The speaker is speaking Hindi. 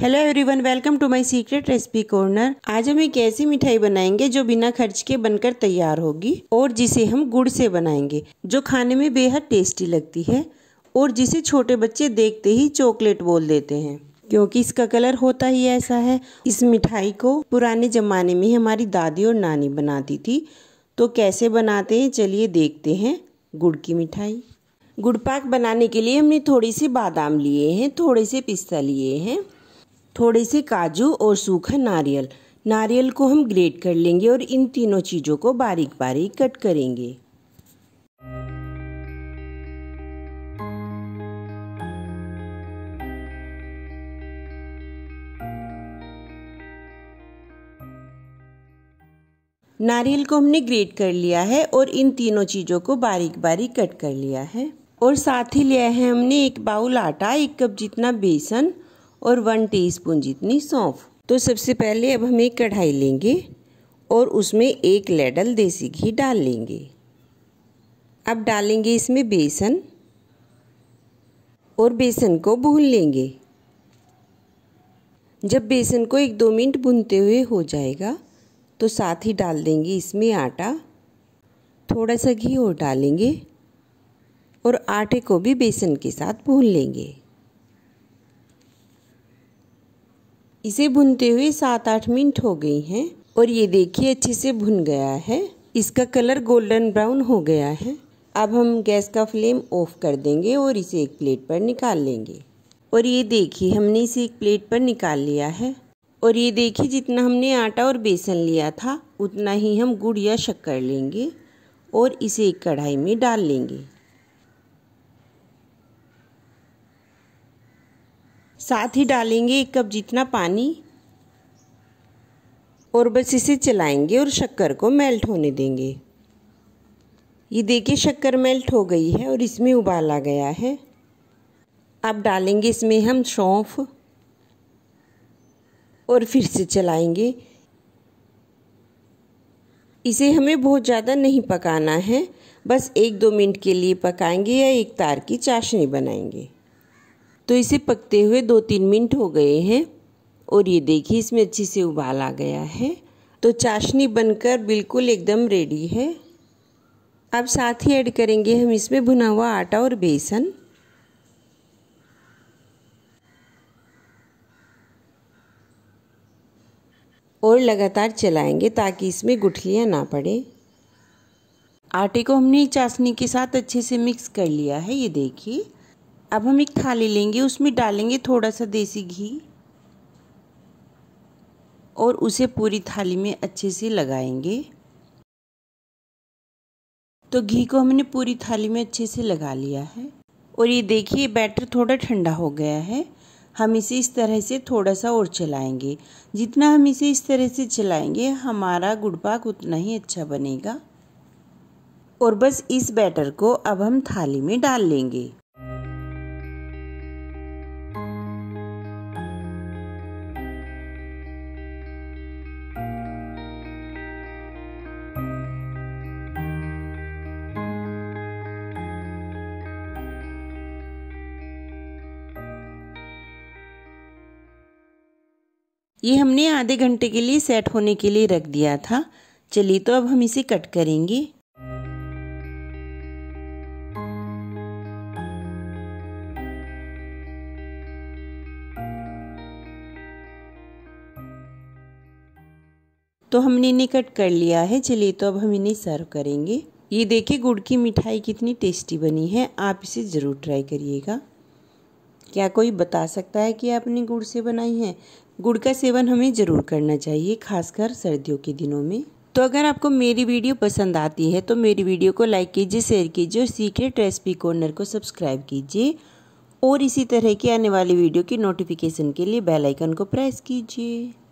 hello everyone welcome to my secret recipe corner आज हम एक ऐसी मिठाई बनाएंगे जो बिना खर्च के बनकर तैयार होगी और जिसे हम गुड़ से बनाएंगे जो खाने में बेहद टेस्टी लगती है और जिसे छोटे बच्चे देखते ही चॉकलेट बोल देते हैं क्योंकि इसका कलर होता ही ऐसा है इस मिठाई को पुराने ज़माने में हमारी दादी और नानी बनाती थी तो कैसे बनाते हैं चलिए देखते हैं गुड़ की मिठाई गुड़ पाक बनाने के लिए हमने थोड़ी सी बादाम लिए हैं थोड़े से पिस्ता लिए हैं थोड़े से काजू और सूखा नारियल नारियल को हम ग्रेट कर लेंगे और इन तीनों चीज़ों को बारीक बारीक कट करेंगे नारियल को हमने ग्रेट कर लिया है और इन तीनों चीज़ों को बारीक बारीक कट कर लिया है और साथ ही लिया है हमने एक बाउल आटा एक कप जितना बेसन और वन टीस्पून जितनी सौंफ तो सबसे पहले अब हम एक कढ़ाई लेंगे और उसमें एक लेडल देसी घी डाल लेंगे अब डालेंगे इसमें बेसन और बेसन को भून लेंगे जब बेसन को एक दो मिनट भूनते हुए हो जाएगा तो साथ ही डाल देंगे इसमें आटा थोड़ा सा घी और डालेंगे और आटे को भी बेसन के साथ भून लेंगे इसे भुनते हुए सात आठ मिनट हो गई हैं और ये देखिए अच्छे से भुन गया है इसका कलर गोल्डन ब्राउन हो गया है अब हम गैस का फ्लेम ऑफ कर देंगे और इसे एक प्लेट पर निकाल लेंगे और ये देखिए हमने इसे एक प्लेट पर निकाल लिया है और ये देखिए जितना हमने आटा और बेसन लिया था उतना ही हम गुड़ या शक्कर लेंगे और इसे एक कढ़ाई में डाल लेंगे साथ ही डालेंगे एक कप जितना पानी और बस इसे चलाएंगे और शक्कर को मेल्ट होने देंगे ये देखिए शक्कर मेल्ट हो गई है और इसमें उबाल आ गया है अब डालेंगे इसमें हम सौंफ और फिर से चलाएंगे इसे हमें बहुत ज़्यादा नहीं पकाना है बस एक दो मिनट के लिए पकाएंगे या एक तार की चाशनी बनाएंगे तो इसे पकते हुए दो तीन मिनट हो गए हैं और ये देखिए इसमें अच्छे से उबाल आ गया है तो चाशनी बनकर बिल्कुल एकदम रेडी है अब साथ ही ऐड करेंगे हम इसमें भुना हुआ आटा और बेसन और लगातार चलाएंगे ताकि इसमें गुठलियाँ ना पड़े आटे को हमने चाशनी के साथ अच्छे से मिक्स कर लिया है ये देखिए अब हम एक थाली लेंगे उसमें डालेंगे थोड़ा सा देसी घी और उसे पूरी थाली में अच्छे से लगाएंगे तो घी को हमने पूरी थाली में अच्छे से लगा लिया है और ये देखिए बैटर थोड़ा ठंडा हो गया है हम इसे इस तरह से थोड़ा सा और चलाएंगे जितना हम इसे इस तरह से चलाएंगे हमारा गुड़ पाक उतना ही अच्छा बनेगा और बस इस बैटर को अब हम थाली में डाल लेंगे ये हमने आधे घंटे के लिए सेट होने के लिए रख दिया था चलिए तो अब हम इसे कट करेंगे तो हमने इन्हें कट कर लिया है चलिए तो अब हम इन्हें सर्व करेंगे ये देखिए गुड़ की मिठाई कितनी टेस्टी बनी है आप इसे ज़रूर ट्राई करिएगा क्या कोई बता सकता है कि आपने गुड़ से बनाई है गुड़ का सेवन हमें ज़रूर करना चाहिए खासकर सर्दियों के दिनों में तो अगर आपको मेरी वीडियो पसंद आती है तो मेरी वीडियो को लाइक कीजिए शेयर कीजिए और सीक्रेट रेसिपी कॉर्नर को सब्सक्राइब कीजिए और इसी तरह की आने वाली वीडियो की नोटिफिकेशन के लिए बेल आइकन को प्रेस कीजिए